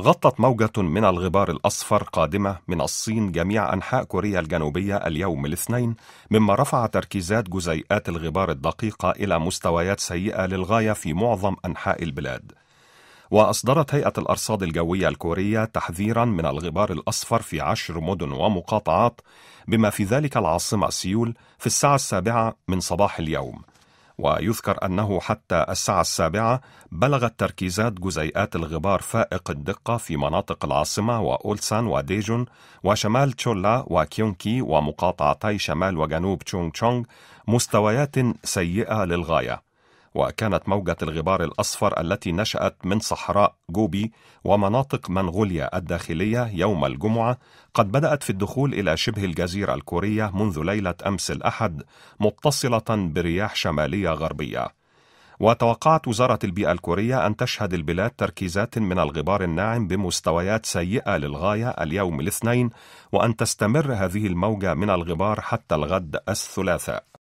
غطت موجة من الغبار الأصفر قادمة من الصين جميع أنحاء كوريا الجنوبية اليوم الاثنين، مما رفع تركيزات جزيئات الغبار الدقيقة إلى مستويات سيئة للغاية في معظم أنحاء البلاد. وأصدرت هيئة الأرصاد الجوية الكورية تحذيرا من الغبار الأصفر في عشر مدن ومقاطعات بما في ذلك العاصمة سيول في الساعة السابعة من صباح اليوم ويذكر أنه حتى الساعة السابعة بلغت تركيزات جزيئات الغبار فائق الدقة في مناطق العاصمة وأولسان وديجون وشمال تشولا وكيونكي ومقاطعتي شمال وجنوب تشونغ تشونغ مستويات سيئة للغاية وكانت موجة الغبار الأصفر التي نشأت من صحراء جوبي ومناطق منغوليا الداخلية يوم الجمعة قد بدأت في الدخول إلى شبه الجزيرة الكورية منذ ليلة أمس الأحد متصلة برياح شمالية غربية. وتوقعت وزارة البيئة الكورية أن تشهد البلاد تركيزات من الغبار الناعم بمستويات سيئة للغاية اليوم الاثنين وأن تستمر هذه الموجة من الغبار حتى الغد الثلاثاء.